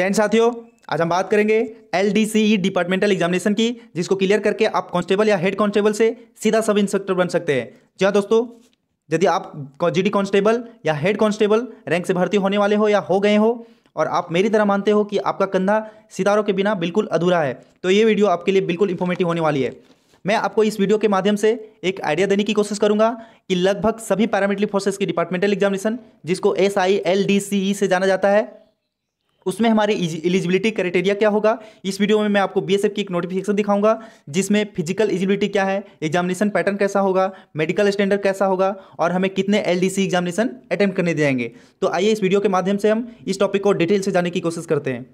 जैन साथियों आज हम बात करेंगे एल डिपार्टमेंटल एग्जामिनेशन की जिसको क्लियर करके आप कांस्टेबल या हेड कांस्टेबल से सीधा सब इंस्पेक्टर बन सकते हैं जी हाँ दोस्तों यदि आप जीडी कांस्टेबल या हेड कांस्टेबल रैंक से भर्ती होने वाले हो या हो गए हो और आप मेरी तरह मानते हो कि आपका कंधा सितारों के बिना बिल्कुल अधूरा है तो ये वीडियो आपके लिए बिल्कुल इंफॉर्मेटिव होने वाली है मैं आपको इस वीडियो के माध्यम से एक आइडिया देने की कोशिश करूंगा कि लगभग सभी पैरामिलिट्री फोर्सेस की डिपार्टमेंटल एग्जामिनेशन जिसको S I L D C E से जाना जाता है उसमें हमारे एलिजिबिलिटी क्राइटेरिया क्या होगा इस वीडियो में मैं आपको बीएसएफ की एक नोटिफिकेशन दिखाऊंगा जिसमें फिजिकल एलिजिबिलिटी क्या है एग्जामिनेशन पैटर्न कैसा होगा मेडिकल स्टैंडर्ड कैसा होगा और हमें कितने एलडीसी एग्जामिनेशन अटेम्प्ट करने देंगे तो आइए इस वीडियो के माध्यम से हम इस टॉपिक को डिटेल से जाने की कोशिश करते हैं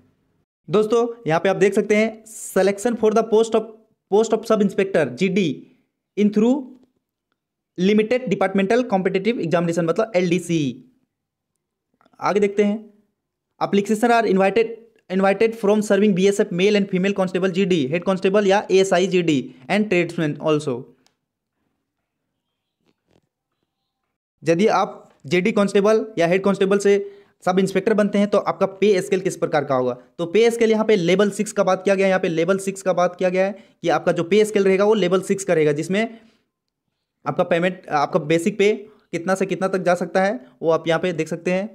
दोस्तों यहाँ पे आप देख सकते हैं selection for the post of post of sub inspector G in through limited departmental competitive examination मतलब एल आगे देखते हैं application are invited invited from serving B S F male and female constable G D head constable या A S I G D and tradesman also यदि आप J D constable या head constable से sub inspector बनते हैं तो आपका पे स्केल किस प्रकार का होगा तो पे स्केल यहाँ पे लेवल सिक्स का बात किया गया है यहाँ पे लेवल सिक्स का बात किया गया है कि आपका जो पे स्केल रहेगा वो लेवल सिक्स का रहेगा जिसमें आपका पेमेंट आपका बेसिक पे कितना से कितना तक जा सकता है वो आप यहाँ पे देख सकते हैं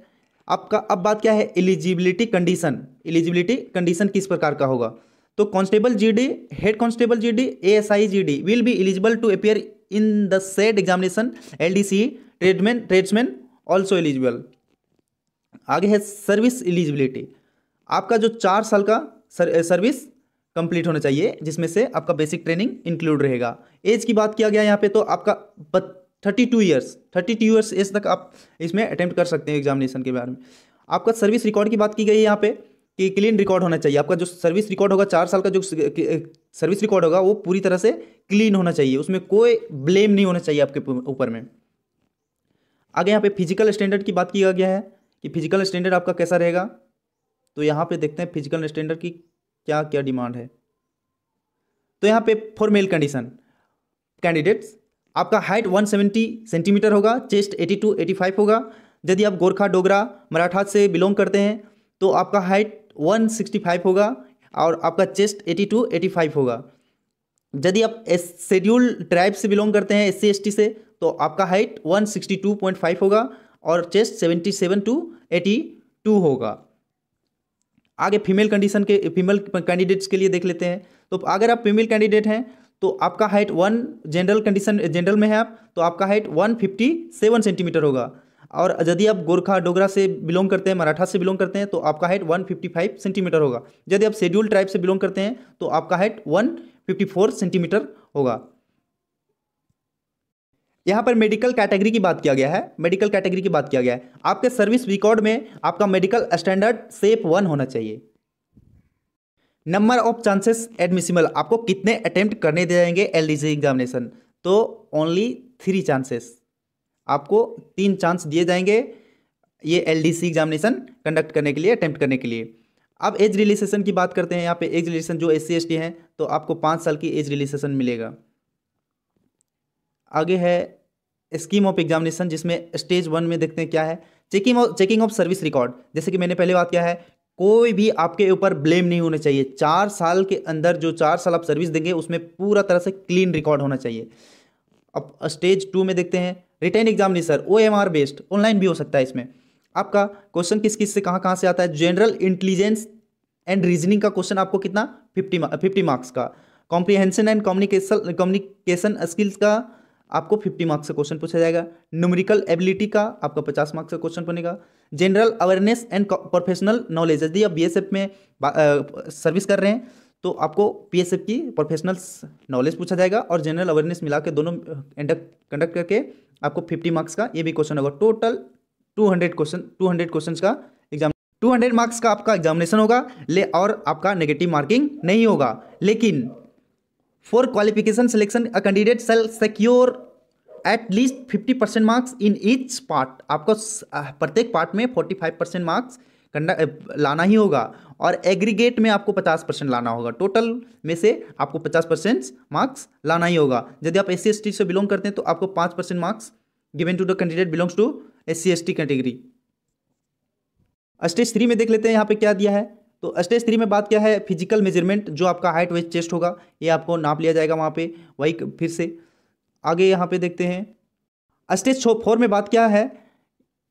आपका अब बात क्या है एलिजिबिलिटी कंडीशन एलिजिबिलिटी कंडीशन किस प्रकार का होगा तो constable GD head constable GD ASI GD will be eligible to appear in the said examination LDC tradesman tradesman also eligible आगे है सर्विस एलिजिबिलिटी आपका जो चार साल का सर, सर्विस कंप्लीट होना चाहिए जिसमें से आपका बेसिक ट्रेनिंग इंक्लूड रहेगा एज की बात किया गया यहाँ पे तो आपका thirty two years thirty two years age तक आप इसमें अटैम्प्ट कर सकते हैं एग्जामिनेशन के बारे में आपका सर्विस रिकॉर्ड की बात की गई है यहाँ पे कि क्लीन रिकॉर्ड होना चाहिए आपका जो सर्विस रिकॉर्ड होगा चार साल का जो सर्विस रिकॉर्ड होगा वो पूरी तरह से क्लीन होना चाहिए उसमें कोई ब्लेम नहीं होना चाहिए आपके ऊपर में आगे यहाँ पे फिजिकल स्टैंडर्ड की बात किया गया है कि फिजिकल स्टैंडर्ड आपका कैसा रहेगा तो यहाँ पे देखते हैं फिजिकल स्टैंडर्ड की क्या क्या डिमांड है तो यहाँ पे फॉर मेल कंडीशन कैंडिडेट्स आपका हाइट 170 सेंटीमीटर होगा चेस्ट 82 85 होगा यदि आप गोरखा डोगरा मराठा से बिलोंग करते हैं तो आपका हाइट 165 होगा और आपका चेस्ट 82 85 होगा यदि आप एस शेड्यूल ट्राइब से बिलोंग करते हैं एस सी से तो आपका हाइट 162.5 होगा और चेस्ट 77 टू 82 होगा आगे फीमेल कंडीशन के फीमेल कैंडिडेट्स के लिए देख लेते हैं तो अगर आप फीमेल कैंडिडेट हैं तो आपका height one general condition general में है आप तो आपका height one fifty seven centimetre होगा और यदि आप गोरखा डोगरा से बिलोंग करते हैं मराठा से बिलोंग करते हैं तो आपका height one fifty five centimetre होगा यदि आप शेड्यूल ट्राइब से बिलोंग करते हैं तो आपका height one fifty four centimetre होगा यहाँ पर मेडिकल कैटेगरी की बात किया गया है मेडिकल कैटेगरी की बात किया गया है आपके सर्विस रिकॉर्ड में आपका मेडिकल स्टैंडर्ड सेफ वन होना चाहिए नंबर ऑफ चांसेस एडमिसिबल आपको कितने अटेम्प्ट करने दे जाएंगे एल एग्जामिनेशन तो ओनली थ्री चांसेस आपको तीन चांस दिए जाएंगे ये एल एग्जामिनेशन कंडक्ट करने के लिए अटैम्प्ट करने के लिए अब एज रिलेशन की बात करते हैं यहाँ पे एज रिलेशन जो एस सी हैं तो आपको पाँच साल की एज रिलेशन मिलेगा आगे है स्कीम ऑफ एग्जामिनेशन जिसमें स्टेज वन में देखते हैं क्या है checking of checking of service record जैसे कि मैंने पहले बात किया है कोई भी आपके ऊपर ब्लेम नहीं होना चाहिए चार साल के अंदर जो चार साल आप सर्विस देंगे उसमें पूरा तरह से क्लीन रिकॉर्ड होना चाहिए अब स्टेज टू में देखते हैं रिटर्न एग्जाम नहीं sir O M R based online भी हो सकता है इसमें आपका क्वेश्चन किस किस से कहाँ कहाँ से आता है जनरल इंटेलिजेंस एंड रीजनिंग का क्वेश्चन आपको कितना फिफ्टी फिफ्टी मार्क्स का comprehension and communication communication skills का आपको फिफ्टी मार्क्स का क्वेश्चन पूछा जाएगा न्यूमरिकल एबिलिटी का आपका पचास मार्क्स का क्वेश्चन बनेगा general awareness and professional knowledge यदि आप बीएसएफ में सर्विस कर रहे हैं तो आपको पीएसएफ की प्रोफेशनल नॉलेज पूछा जाएगा और जनरल अवेयरनेस मिला के दोनों कंडक्ट करके आपको फिफ्टी मार्क्स का ये भी क्वेश्चन होगा total two hundred question two hundred question का एग्जाम टू हंड्रेड मार्क्स का आपका एग्जामिनेशन होगा ले और आपका नेगेटिव मार्किंग नहीं होगा लेकिन for qualification selection a candidate shall secure at least fifty percent marks in each part आपको प्रत्येक पार्ट में फोर्टी फाइव परसेंट मार्क्स कंडा लाना ही होगा और एग्रीगेट में आपको पचास परसेंट लाना होगा टोटल में से आपको पचास परसेंट मार्क्स लाना ही होगा यदि आप एस सी से बिलोंग करते हैं तो आपको पाँच percent marks given to the candidate belongs to S C category stage three में देख लेते हैं यहाँ पे क्या दिया है तो स्टेज थ्री में बात क्या है फिजिकल मेजरमेंट जो आपका हाइट वेस्ट चेस्ट होगा ये आपको नाप लिया जाएगा वहाँ पे वही फिर से आगे यहाँ पे देखते हैं स्टेज फोर में बात क्या है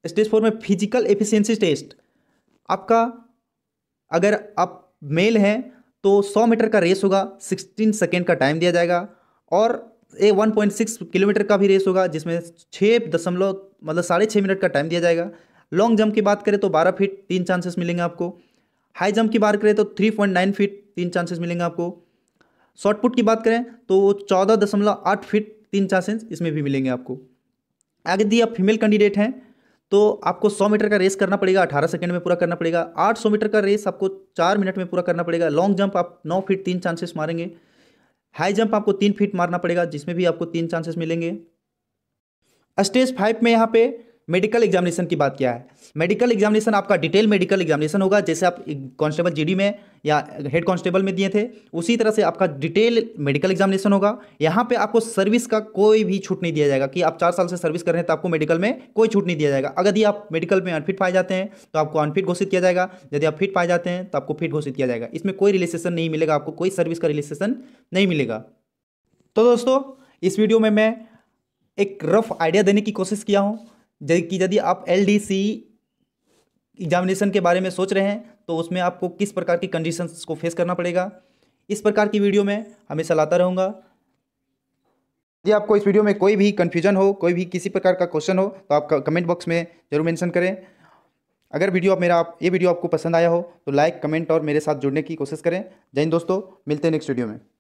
स्टेज फोर में फिजिकल एफिशिएंसी टेस्ट आपका अगर आप मेल हैं तो सौ मीटर का रेस होगा सिक्सटीन सेकेंड का टाइम दिया जाएगा और a one point six kilometre का भी रेस होगा जिसमें छः दशमलव मतलब साढ़े छः मिनट का टाइम दिया जाएगा लॉन्ग जंप की बात करें तो बारह फीट तीन चांसेस मिलेंगे आपको हाई जंप की बात करें तो थ्री पॉइंट नाइन फीट तीन चांसेस मिलेंगे आपको शॉर्ट पुट की बात करें तो चौदह दशमलव आठ फीट तीन चार सेंस इसमें भी मिलेंगे आपको आगे यदि आप फीमेल कैंडिडेट हैं तो आपको 100 मीटर का रेस करना पड़ेगा 18 सेकंड में पूरा करना पड़ेगा 800 मीटर का रेस आपको चार मिनट में पूरा करना पड़ेगा लॉन्ग जंप आप 9 फीट तीन चांसेस मारेंगे हाई जंप आपको तीन फीट मारना पड़ेगा जिसमें भी आपको तीन चांसेस मिलेंगे स्टेज फाइव में यहाँ पे मेडिकल एग्जामिनेशन की बात किया है मेडिकल एग्जामिनेशन आपका डिटेल मेडिकल एग्जामिनेशन होगा जैसे आप कांस्टेबल जीडी में या हेड कांस्टेबल में दिए थे उसी तरह से आपका डिटेल मेडिकल एग्जामिनेशन होगा यहाँ पे आपको सर्विस का कोई भी छूट नहीं दिया जाएगा कि आप चार साल से सर्विस कर रहे हैं तो आपको मेडिकल में कोई छूट नहीं दिया जाएगा अगर यदि आप मेडिकल में अनफिट पाए जाते हैं तो आपको अनफिट घोषित किया जाएगा यदि आप फिट पाए जाते हैं तो आपको फिट घोषित किया जाएगा इसमें कोई रिलेशन नहीं मिलेगा आपको कोई सर्विस का रिलेशन नहीं मिलेगा तो दोस्तों इस वीडियो में मैं एक रफ आइडिया देने की कोशिश किया हूँ कि यदि आप एल एग्जामिनेशन के बारे में सोच रहे हैं तो उसमें आपको किस प्रकार की कंडीशंस को फेस करना पड़ेगा इस प्रकार की वीडियो में हमेशा लाता रहूँगा यदि आपको इस वीडियो में कोई भी कन्फ्यूजन हो कोई भी किसी प्रकार का क्वेश्चन हो तो आप कमेंट बॉक्स में जरूर मेंशन करें अगर वीडियो आप मेरा आप ये वीडियो आपको पसंद आया हो तो लाइक कमेंट और मेरे साथ जुड़ने की कोशिश करें जय हिंद दोस्तों मिलते हैं नेक्स्ट वीडियो में